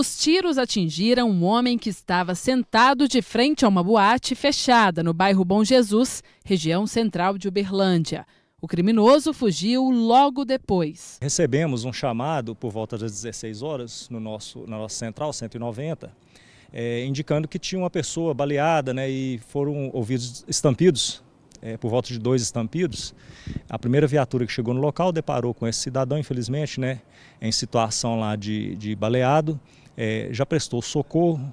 Os tiros atingiram um homem que estava sentado de frente a uma boate fechada no bairro Bom Jesus, região central de Uberlândia. O criminoso fugiu logo depois. Recebemos um chamado por volta das 16 horas no nosso, na nossa central 190, é, indicando que tinha uma pessoa baleada né, e foram ouvidos estampidos, é, por volta de dois estampidos. A primeira viatura que chegou no local deparou com esse cidadão, infelizmente, né, em situação lá de, de baleado é, já prestou socorro,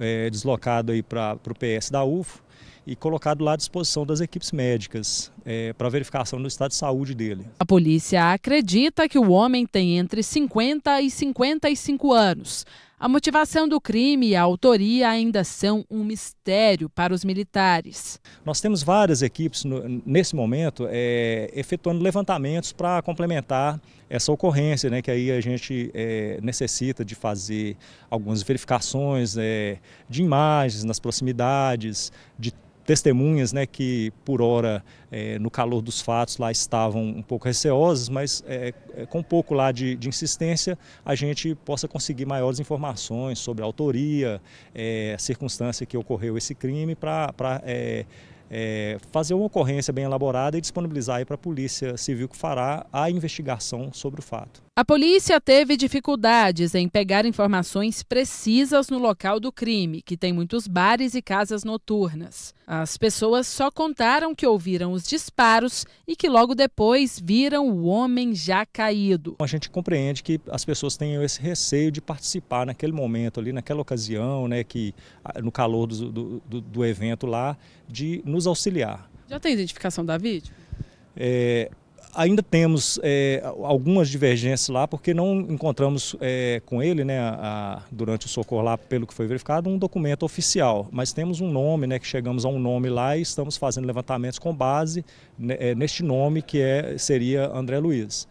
é, deslocado aí para o PS da UFO e colocado lá à disposição das equipes médicas é, para verificação do estado de saúde dele. A polícia acredita que o homem tem entre 50 e 55 anos. A motivação do crime e a autoria ainda são um mistério para os militares. Nós temos várias equipes no, nesse momento é, efetuando levantamentos para complementar essa ocorrência, né, que aí a gente é, necessita de fazer algumas verificações é, de imagens nas proximidades, de testemunhas né, que, por hora, é, no calor dos fatos, lá estavam um pouco receosas, mas é, é, com um pouco lá de, de, insistência, a gente possa conseguir maiores informações sobre a autoria, é, a circunstância que ocorreu esse crime, para é, é, fazer uma ocorrência bem elaborada e disponibilizar para a Polícia Civil que fará a investigação sobre o fato. A polícia teve dificuldades em pegar informações precisas no local do crime, que tem muitos bares e casas noturnas. As pessoas só contaram que ouviram os disparos e que logo depois viram o homem já caído. A gente compreende que as pessoas tenham esse receio de participar naquele momento ali, naquela ocasião, né, que no calor do, do, do evento lá, de nos auxiliar. Já tem identificação da vítima? É, ainda temos é, algumas divergências lá, porque não encontramos é, com ele, né, a, durante o socorro lá, pelo que foi verificado, um documento oficial. Mas temos um nome, né, que chegamos a um nome lá e estamos fazendo levantamentos com base né, é, neste nome que é, seria André Luiz.